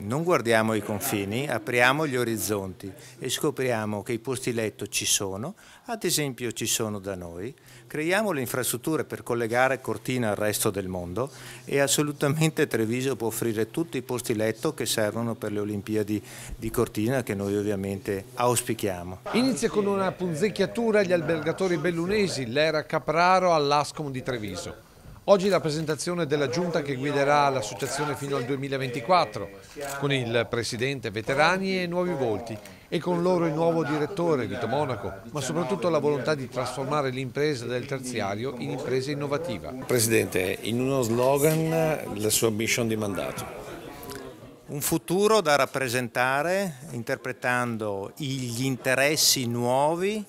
Non guardiamo i confini, apriamo gli orizzonti e scopriamo che i posti letto ci sono, ad esempio ci sono da noi, creiamo le infrastrutture per collegare Cortina al resto del mondo e assolutamente Treviso può offrire tutti i posti letto che servono per le Olimpiadi di Cortina che noi ovviamente auspichiamo. Inizia con una punzecchiatura agli albergatori bellunesi, l'era Capraro all'Ascom di Treviso. Oggi la presentazione della giunta che guiderà l'associazione fino al 2024, con il presidente, veterani e nuovi volti e con loro il nuovo direttore Vito Monaco, ma soprattutto la volontà di trasformare l'impresa del terziario in impresa innovativa. Presidente, in uno slogan la sua mission di mandato. Un futuro da rappresentare interpretando gli interessi nuovi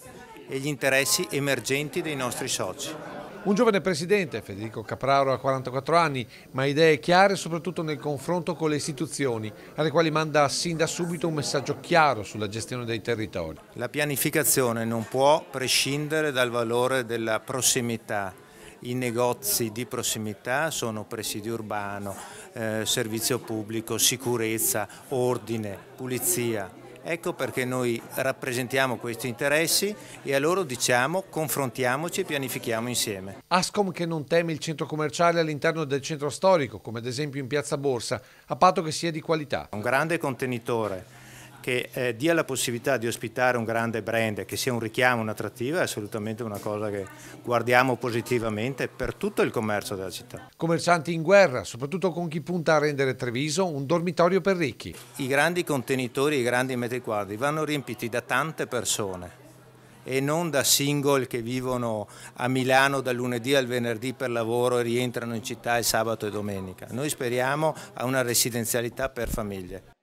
e gli interessi emergenti dei nostri soci. Un giovane presidente, Federico Capraro, ha 44 anni, ma idee chiare soprattutto nel confronto con le istituzioni, alle quali manda sin da subito un messaggio chiaro sulla gestione dei territori. La pianificazione non può prescindere dal valore della prossimità. I negozi di prossimità sono presidio urbano, eh, servizio pubblico, sicurezza, ordine, pulizia. Ecco perché noi rappresentiamo questi interessi e a loro diciamo confrontiamoci e pianifichiamo insieme. Ascom che non teme il centro commerciale all'interno del centro storico, come ad esempio in Piazza Borsa, a patto che sia di qualità. Un grande contenitore che eh, dia la possibilità di ospitare un grande brand che sia un richiamo, un'attrattiva, è assolutamente una cosa che guardiamo positivamente per tutto il commercio della città. Commercianti in guerra, soprattutto con chi punta a rendere Treviso un dormitorio per ricchi. I grandi contenitori, i grandi metri quadri vanno riempiti da tante persone e non da single che vivono a Milano dal lunedì al venerdì per lavoro e rientrano in città il sabato e domenica. Noi speriamo a una residenzialità per famiglie.